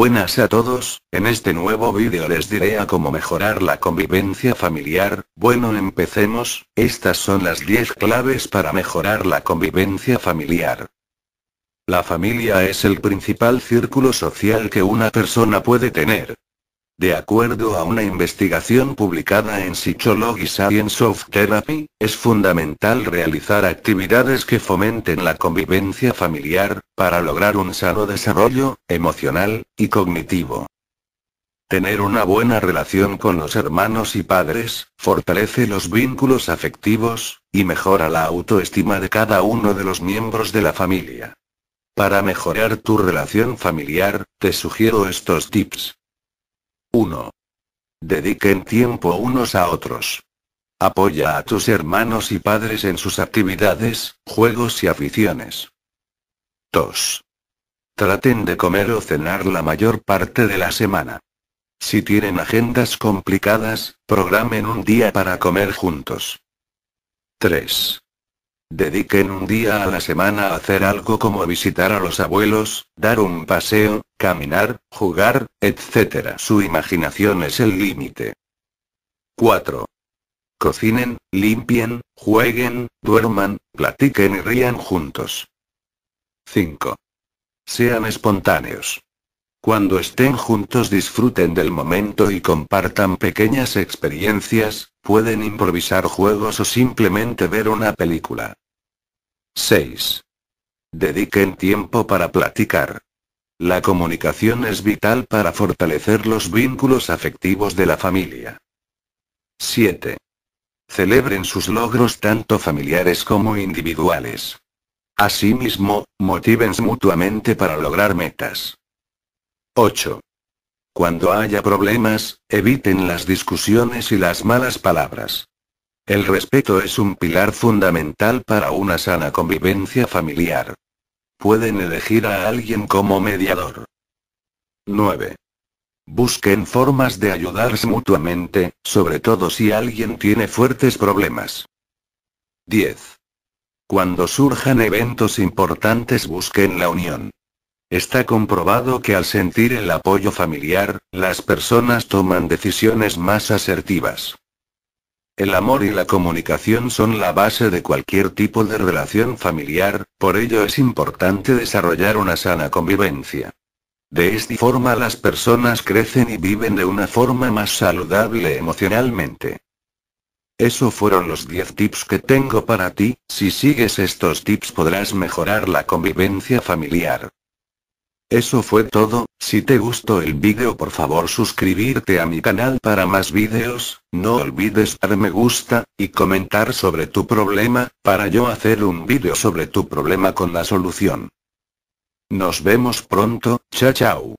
Buenas a todos, en este nuevo vídeo les diré a cómo mejorar la convivencia familiar, bueno empecemos, estas son las 10 claves para mejorar la convivencia familiar. La familia es el principal círculo social que una persona puede tener. De acuerdo a una investigación publicada en Psychology Science of Therapy, es fundamental realizar actividades que fomenten la convivencia familiar, para lograr un sano desarrollo, emocional, y cognitivo. Tener una buena relación con los hermanos y padres, fortalece los vínculos afectivos, y mejora la autoestima de cada uno de los miembros de la familia. Para mejorar tu relación familiar, te sugiero estos tips. 1. Dediquen tiempo unos a otros. Apoya a tus hermanos y padres en sus actividades, juegos y aficiones. 2. Traten de comer o cenar la mayor parte de la semana. Si tienen agendas complicadas, programen un día para comer juntos. 3. Dediquen un día a la semana a hacer algo como visitar a los abuelos, dar un paseo, caminar, jugar, etc. Su imaginación es el límite. 4. Cocinen, limpien, jueguen, duerman, platiquen y rían juntos. 5. Sean espontáneos. Cuando estén juntos disfruten del momento y compartan pequeñas experiencias, pueden improvisar juegos o simplemente ver una película. 6. Dediquen tiempo para platicar. La comunicación es vital para fortalecer los vínculos afectivos de la familia. 7. Celebren sus logros tanto familiares como individuales. Asimismo, motiven mutuamente para lograr metas. 8. Cuando haya problemas, eviten las discusiones y las malas palabras. El respeto es un pilar fundamental para una sana convivencia familiar. Pueden elegir a alguien como mediador. 9. Busquen formas de ayudarse mutuamente, sobre todo si alguien tiene fuertes problemas. 10. Cuando surjan eventos importantes busquen la unión. Está comprobado que al sentir el apoyo familiar, las personas toman decisiones más asertivas. El amor y la comunicación son la base de cualquier tipo de relación familiar, por ello es importante desarrollar una sana convivencia. De esta forma las personas crecen y viven de una forma más saludable emocionalmente. Eso fueron los 10 tips que tengo para ti, si sigues estos tips podrás mejorar la convivencia familiar. Eso fue todo, si te gustó el vídeo por favor suscribirte a mi canal para más vídeos, no olvides dar me gusta, y comentar sobre tu problema, para yo hacer un vídeo sobre tu problema con la solución. Nos vemos pronto, chao chao.